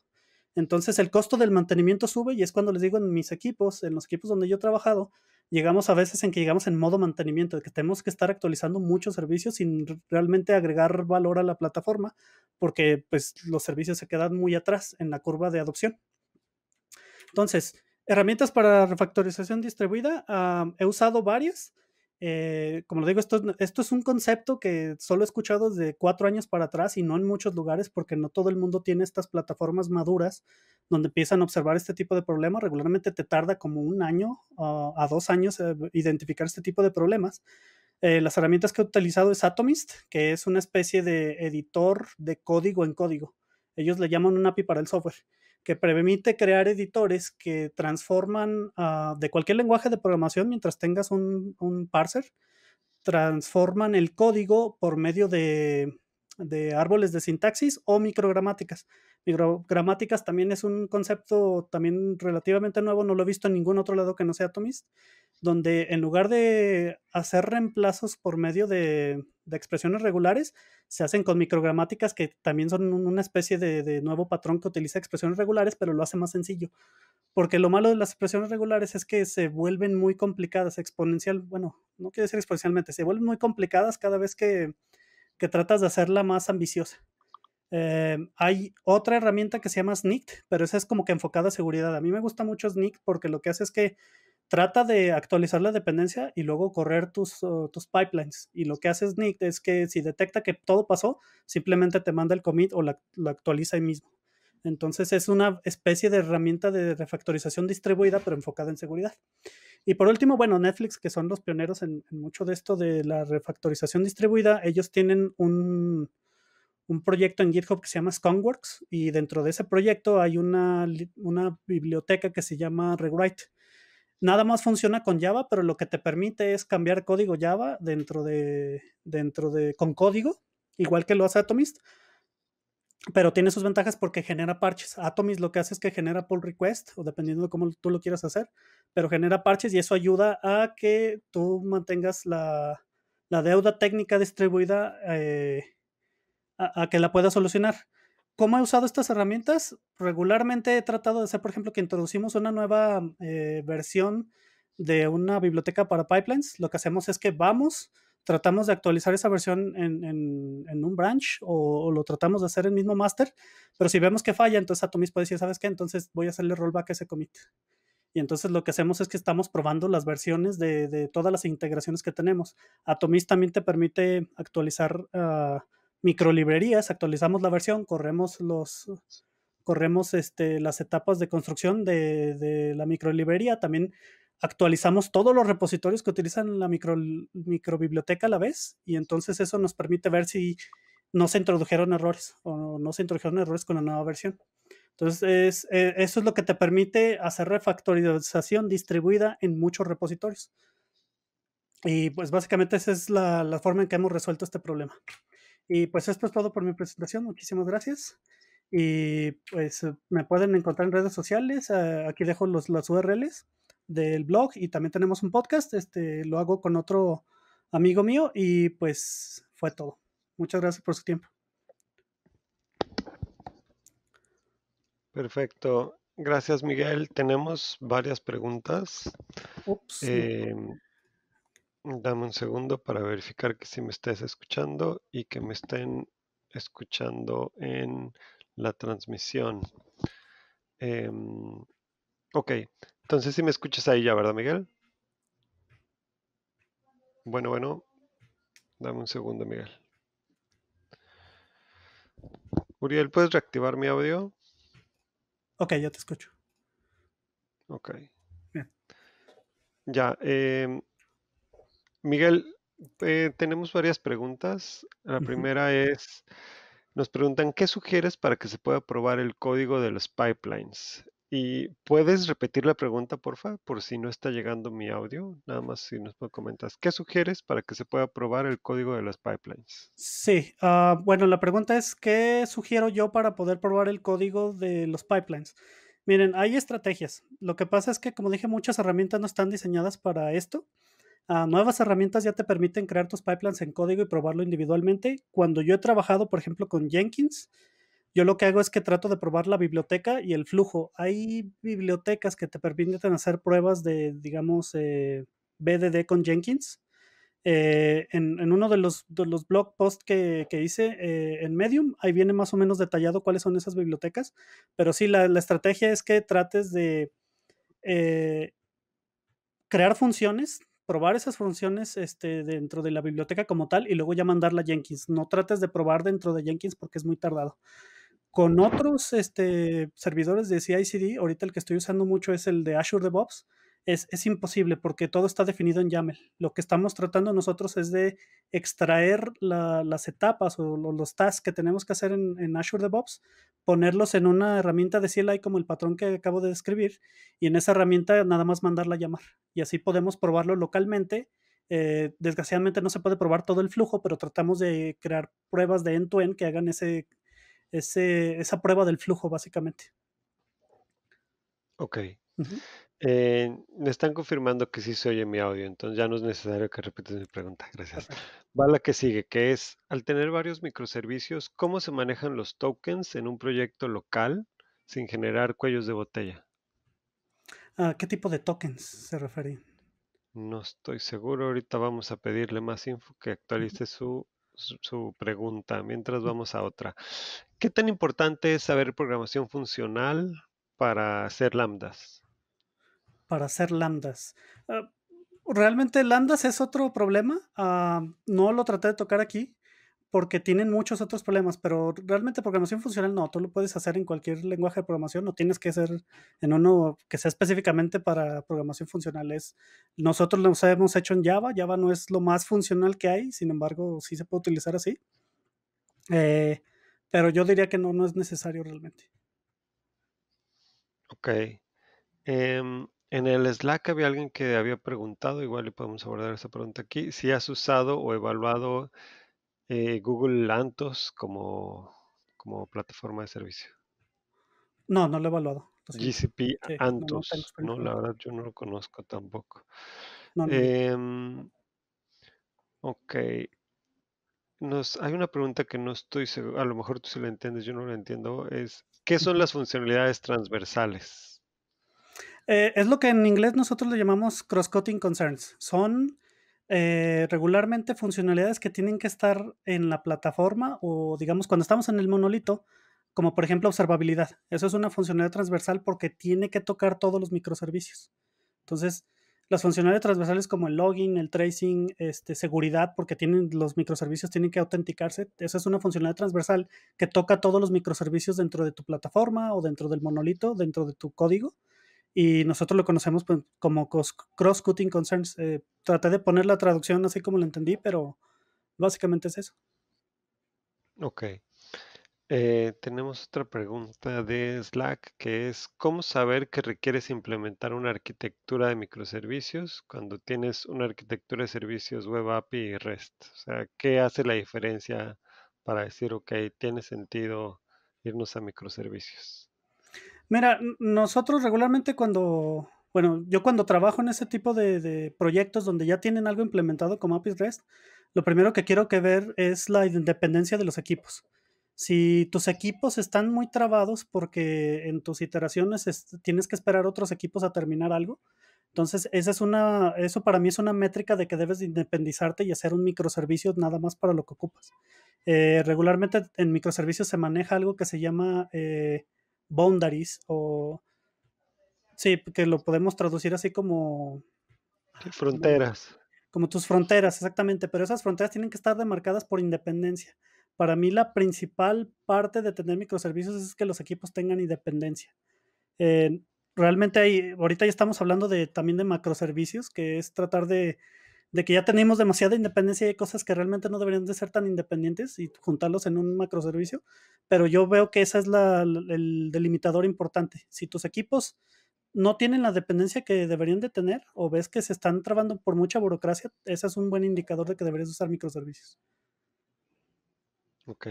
Entonces el costo del mantenimiento sube y es cuando les digo en mis equipos, en los equipos donde yo he trabajado, llegamos a veces en que llegamos en modo mantenimiento, que tenemos que estar actualizando muchos servicios sin realmente agregar valor a la plataforma, porque pues los servicios se quedan muy atrás en la curva de adopción. Entonces, herramientas para refactorización distribuida, ah, he usado varias. Eh, como lo digo, esto, es un concepto que solo he escuchado desde cuatro años para atrás y no en muchos lugares porque no todo el mundo tiene estas plataformas maduras donde empiezan a observar este tipo de problemas. Regularmente te tarda como un año ah, a dos años eh, identificar este tipo de problemas. Eh, las herramientas que he utilizado es Atomist, que es una especie de editor de código en código. Ellos le llaman un API para el software que permite crear editores que transforman ah, de cualquier lenguaje de programación mientras tengas un, parser, transforman el código por medio de, de árboles de sintaxis o microgramáticas. Microgramáticas también es un concepto también relativamente nuevo, no lo he visto en ningún otro lado que no sea Atomist, donde en lugar de hacer reemplazos por medio de, de expresiones regulares se hacen con microgramáticas que también son una especie de, nuevo patrón que utiliza expresiones regulares, pero lo hace más sencillo. Porque lo malo de las expresiones regulares es que se vuelven muy complicadas, exponencial, bueno, no quiere decir exponencialmente, se vuelven muy complicadas cada vez que, que tratas de hacerla más ambiciosa. Eh, hay otra herramienta que se llama Snict, pero esa es como que enfocada a seguridad. A mí me gusta mucho Snict porque lo que hace es que trata de actualizar la dependencia y luego correr tus, pipelines. Y lo que hace Snick es que si detecta que todo pasó, simplemente te manda el commit o lo actualiza ahí mismo. Entonces es una especie de herramienta de refactorización distribuida, pero enfocada en seguridad. Y por último, bueno, Netflix, que son los pioneros en, mucho de esto de la refactorización distribuida, ellos tienen un, proyecto en GitHub que se llama Sconeworks, y dentro de ese proyecto hay una, una biblioteca que se llama Rewrite nada más funciona con Java, pero lo que te permite es cambiar código Java dentro de, dentro de, con código, igual que lo hace Atomist. Pero tiene sus ventajas porque genera parches. Atomist lo que hace es que genera pull request, o dependiendo de cómo tú lo quieras hacer, pero genera parches y eso ayuda a que tú mantengas la, deuda técnica distribuida eh, a, a, que la puedas solucionar. ¿Cómo he usado estas herramientas? Regularmente he tratado de hacer, por ejemplo, que introducimos una nueva eh, versión de una biblioteca para pipelines. Lo que hacemos es que vamos, tratamos de actualizar esa versión en, en, un branch o, lo tratamos de hacer en el mismo master, pero si vemos que falla, entonces Atomis puede decir, ¿sabes qué? Entonces voy a hacerle rollback a ese commit. Y entonces lo que hacemos es que estamos probando las versiones de, de todas las integraciones que tenemos. Atomis también te permite actualizar ah, microlibrerías, actualizamos la versión, corremos los corremos este, las etapas de construcción de, de la microlibrería, también actualizamos todos los repositorios que utilizan la micro, microbiblioteca a la vez y entonces eso nos permite ver si no se introdujeron errores o no se introdujeron errores con la nueva versión. Entonces, eh, eso es lo que te permite hacer refactorización distribuida en muchos repositorios. Y pues básicamente esa es la forma en que hemos resuelto este problema. Y pues esto es todo por mi presentación. Muchísimas gracias. Y pues me pueden encontrar en redes sociales. Ah, aquí dejo los, las URLs del blog y también tenemos un podcast. Este lo hago con otro amigo mío y pues fue todo. Muchas gracias por su tiempo. Perfecto. Gracias, Miguel. Tenemos varias preguntas. Ups. Em, Dame un segundo para verificar que sí me estés escuchando y que me estén escuchando en la transmisión. Em, ok, entonces sí me escuchas ahí ya, ¿verdad, Miguel? Bueno, bueno, dame un segundo, Miguel. Uriel, ¿puedes reactivar mi audio? Ok, ya te escucho. Ok. Ya, eh, Miguel, eh, tenemos varias preguntas. La primera es, nos preguntan, ¿qué sugieres para que se pueda probar el código de los pipelines? Y puedes repetir la pregunta, por favor, por si no está llegando mi audio. Nada más si nos comentas. ¿Qué sugieres para que se pueda probar el código de los pipelines? Sí, ah, bueno, la pregunta es, ¿qué sugiero yo para poder probar el código de los pipelines? Miren, hay estrategias. Lo que pasa es que, como dije, muchas herramientas no están diseñadas para esto. Ah, nuevas herramientas ya te permiten crear tus pipelines en código y probarlo individualmente. Cuando yo he trabajado, por ejemplo, con Jenkins, yo lo que hago es que trato de probar la biblioteca y el flujo. Hay bibliotecas que te permiten hacer pruebas de, digamos, eh, BDD con Jenkins. Eh, en, uno de los, los blog posts que, que, hice eh, en Medium, ahí viene más o menos detallado cuáles son esas bibliotecas, pero sí, la, la estrategia es que trates de crear funciones probar esas funciones este, dentro de la biblioteca como tal y luego ya mandarla a Jenkins. No trates de probar dentro de Jenkins porque es muy tardado. Con otros este, servidores de CI/CD, ahorita el que estoy usando mucho es el de Azure DevOps es, imposible porque todo está definido en YAML. Lo que estamos tratando nosotros es de extraer las etapas o, los tasks que tenemos que hacer en, Azure DevOps, ponerlos en una herramienta de CLI como el patrón que acabo de describir y en esa herramienta nada más mandarla a llamar. Y así podemos probarlo localmente. Eh, desgraciadamente no se puede probar todo el flujo, pero tratamos de crear pruebas de end-to-end que hagan ese, esa prueba del flujo básicamente. Ok. Eh, me están confirmando que sí se oye mi audio, entonces ya no es necesario que repites mi pregunta. Gracias. Va la que sigue, que es, al tener varios microservicios, ¿cómo se manejan los tokens en un proyecto local sin generar cuellos de botella? ¿A ah, qué tipo de tokens se referían? No estoy seguro. Ahorita vamos a pedirle más info que actualice su pregunta. Mientras vamos a otra. ¿Qué tan importante es saber programación funcional para hacer lambdas? para hacer lambdas. Ah, realmente lambdas es otro problema. Ah, no lo traté de tocar aquí porque tienen muchos otros problemas, pero realmente programación funcional no, tú lo puedes hacer en cualquier lenguaje de programación, no tienes que hacer en uno que sea específicamente para programación funcional. Es, nosotros lo hemos hecho en Java, Java no es lo más funcional que hay, sin embargo, sí se puede utilizar así. Eh, pero yo diría que no, no es necesario realmente. Ok. Em, en el Slack había alguien que había preguntado, igual le podemos abordar esa pregunta aquí, si has usado o evaluado eh, Google Antos como, como plataforma de servicio. No, no lo he evaluado. GCP Anthos. no, la verdad yo no lo conozco tampoco. Em, ok. Nos, hay una pregunta que no estoy seguro, a lo mejor tú sí la entiendes, yo no la entiendo, es ¿qué son las funcionalidades transversales? Eh, es lo que en inglés nosotros le llamamos cross-cutting concerns. Son eh, regularmente funcionalidades que tienen que estar en la plataforma o digamos cuando estamos en el monolito, como por ejemplo observabilidad. Eso es una funcionalidad transversal porque tiene que tocar todos los microservicios. Entonces, las funcionalidades transversales como el login, el tracing, este, seguridad, porque tienen, los microservicios tienen que autenticarse. Esa es una funcionalidad transversal que toca todos los microservicios dentro de tu plataforma o dentro del monolito, dentro de tu código y nosotros lo conocemos pues, como cross-cutting concerns. Eh, traté de poner la traducción así como lo entendí, pero básicamente es eso. Ok. Eh, tenemos otra pregunta de Slack que es, ¿cómo saber que requieres implementar una arquitectura de microservicios cuando tienes una arquitectura de servicios web API y REST? O sea, ¿qué hace la diferencia para decir, ok, tiene sentido irnos a microservicios? Mira, nosotros regularmente cuando, bueno, yo cuando trabajo en ese tipo de, proyectos donde ya tienen algo implementado como APIs REST, lo primero que quiero que ver es la independencia de los equipos. Si tus equipos están muy trabados porque en tus iteraciones tienes que esperar otros equipos a terminar algo, entonces, esa es una, eso para mí es una métrica de que debes independizarte y hacer un microservicio nada más para lo que ocupas. Eh, regularmente en microservicios se maneja algo que se llama eh, boundaries o... Sí, que lo podemos traducir así como... Fronteras. Como, tus fronteras, exactamente, pero esas fronteras tienen que estar demarcadas por independencia. Para mí la principal parte de tener microservicios es que los equipos tengan independencia. Eh, realmente hay, ahorita ya estamos hablando de, también de macroservicios, que es tratar de de que ya tenemos demasiada independencia y hay cosas que realmente no deberían de ser tan independientes y juntarlos en un macroservicio, pero yo veo que ese es el delimitador importante. Si tus equipos no tienen la dependencia que deberían de tener o ves que se están trabando por mucha burocracia, ese es un buen indicador de que deberías usar microservicios. Ok,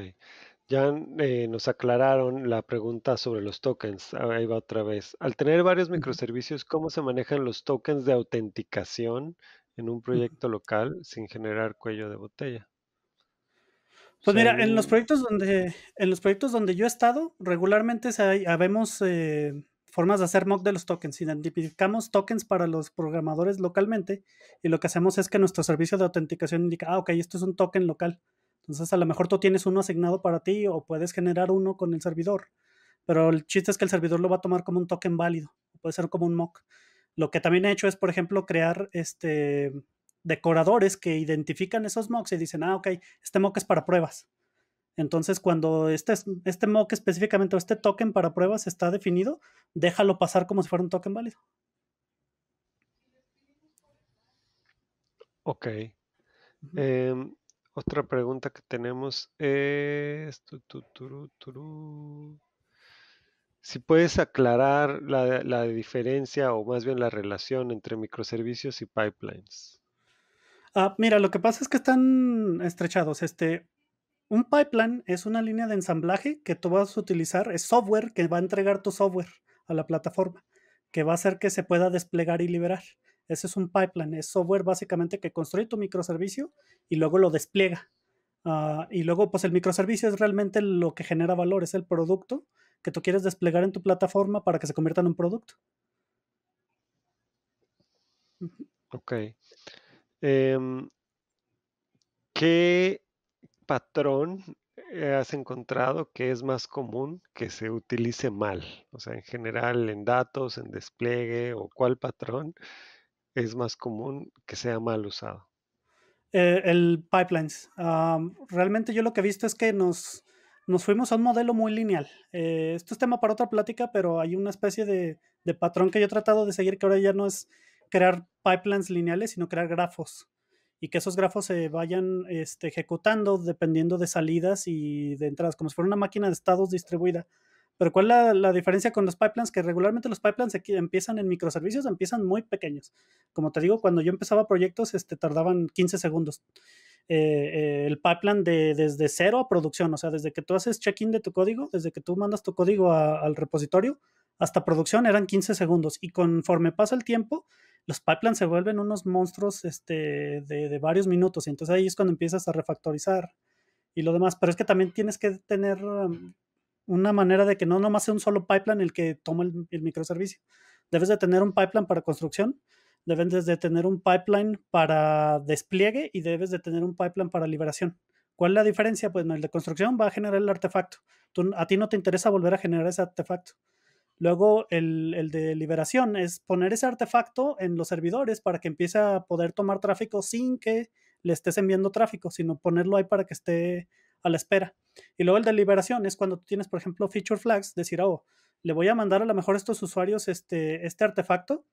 ya eh, nos aclararon la pregunta sobre los tokens. Ah, ahí va otra vez. Al tener varios microservicios, ¿cómo se manejan los tokens de autenticación en un proyecto local sin generar cuello de botella. Pues mira, en los proyectos donde, en los proyectos donde yo he estado, regularmente vemos eh, formas de hacer mock de los tokens. Identificamos tokens para los programadores localmente y lo que hacemos es que nuestro servicio de autenticación indica, ah, ok, esto es un token local. Entonces a lo mejor tú tienes uno asignado para ti o puedes generar uno con el servidor. Pero el chiste es que el servidor lo va a tomar como un token válido. Puede ser como un mock. Lo que también he hecho es, por ejemplo, crear este decoradores que identifican esos mocks y dicen, ah, ok, este mock es para pruebas. Entonces, cuando este, este mock específicamente o este token para pruebas está definido, déjalo pasar como si fuera un token válido. Ok. Em, otra pregunta que tenemos es... Si puedes aclarar la, diferencia o más bien la relación entre microservicios y pipelines. Ah, mira, lo que pasa es que están estrechados. Este, un pipeline es una línea de ensamblaje que tú vas a utilizar, es software que va a entregar tu software a la plataforma, que va a hacer que se pueda desplegar y liberar. Ese es un pipeline, es software básicamente que construye tu microservicio y luego lo despliega. Ah, y luego, pues el microservicio es realmente lo que genera valor, es el producto que tú quieres desplegar en tu plataforma para que se convierta en un producto. Ok. Em, ¿Qué patrón eh, has encontrado que es más común que se utilice mal? O sea, en general, en datos, en despliegue, o cuál patrón es más común que sea mal usado? Eh, el pipelines. realmente yo lo que he visto es que nos, nos fuimos a un modelo muy lineal. Eh, esto es tema para otra plática, pero hay una especie de, patrón que yo he tratado de seguir que ahora ya no es crear pipelines lineales, sino crear grafos. Y que esos grafos se vayan este, ejecutando dependiendo de salidas y de entradas, como si fuera una máquina de estados distribuida. Pero ¿cuál es la, diferencia con los pipelines? Que regularmente los pipelines empiezan en microservicios, empiezan muy pequeños. Como te digo, cuando yo empezaba proyectos, este, tardaban 15 segundos. Eh, el pipeline de, desde cero a producción, o sea, desde que tú haces check-in de tu código, desde que tú mandas tu código al repositorio hasta producción eran 15 segundos y conforme pasa el tiempo, los pipelines se vuelven unos monstruos este, de, varios minutos y entonces ahí es cuando empiezas a refactorizar y lo demás, pero es que también tienes que tener um, una manera de que no nomás sea un solo pipeline el que toma el microservicio, debes de tener un pipeline para construcción deben de tener un pipeline para despliegue y debes de tener un pipeline para liberación. ¿Cuál es la diferencia? Pues en el de construcción va a generar el artefacto. a ti no te interesa volver a generar ese artefacto. Luego el, de liberación es poner ese artefacto en los servidores para que empiece a poder tomar tráfico sin que le estés enviando tráfico, sino ponerlo ahí para que esté a la espera. Y luego el de liberación es cuando tú tienes, por ejemplo, feature flags, decir, oh, le voy a mandar a lo mejor a estos usuarios este, este artefacto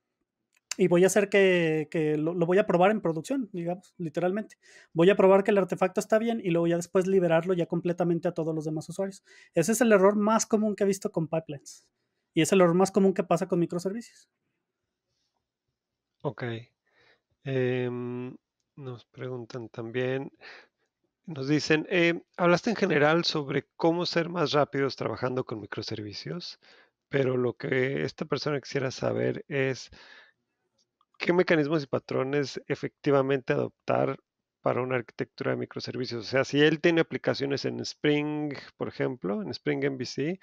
y voy a hacer que, lo, voy a probar en producción, digamos, literalmente. Voy a probar que el artefacto está bien y luego ya después liberarlo ya completamente a todos los demás usuarios. Ese es el error más común que he visto con pipelines. Y es el error más común que pasa con microservicios. Ok. Em, nos preguntan también, nos dicen, eh, hablaste en general sobre cómo ser más rápidos trabajando con microservicios, pero lo que esta persona quisiera saber es... ¿qué mecanismos y patrones efectivamente adoptar para una arquitectura de microservicios? O sea, si él tiene aplicaciones en Spring, por ejemplo, en Spring MVC,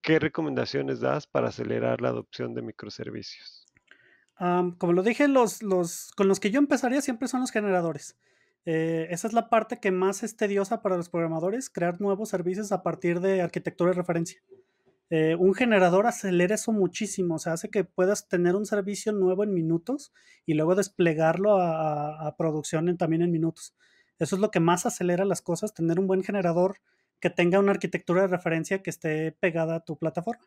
¿qué recomendaciones das para acelerar la adopción de microservicios? como lo dije, los, con los que yo empezaría siempre son los generadores. Eh, esa es la parte que más es tediosa para los programadores, crear nuevos servicios a partir de arquitectura de referencia. Eh, un generador acelera eso muchísimo, o sea, hace que puedas tener un servicio nuevo en minutos y luego desplegarlo a, producción en, también en minutos. Eso es lo que más acelera las cosas, tener un buen generador que tenga una arquitectura de referencia que esté pegada a tu plataforma.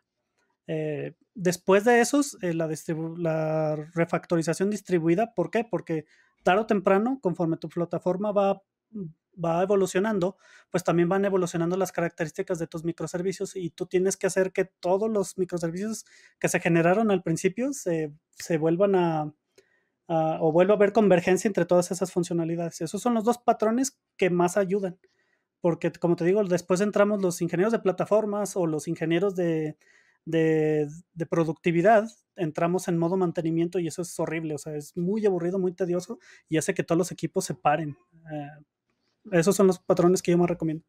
Eh, después de eso eh, la, la refactorización distribuida, ¿por qué? Porque tarde o temprano, conforme tu plataforma va va evolucionando, pues también van evolucionando las características de tus microservicios y tú tienes que hacer que todos los microservicios que se generaron al principio se, vuelvan a, o vuelva a haber convergencia entre todas esas funcionalidades. Esos son los dos patrones que más ayudan, porque como te digo, después entramos los ingenieros de plataformas o los ingenieros de, de, productividad, entramos en modo mantenimiento y eso es horrible, o sea, es muy aburrido, muy tedioso y hace que todos los equipos se paren. Eh, esos son los patrones que yo más recomiendo.